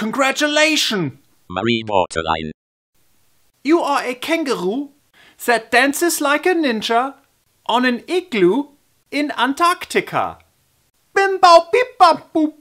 Congratulations! Marie Waterline. You are a kangaroo that dances like a ninja on an igloo in Antarctica. Bim bow beep bop boop.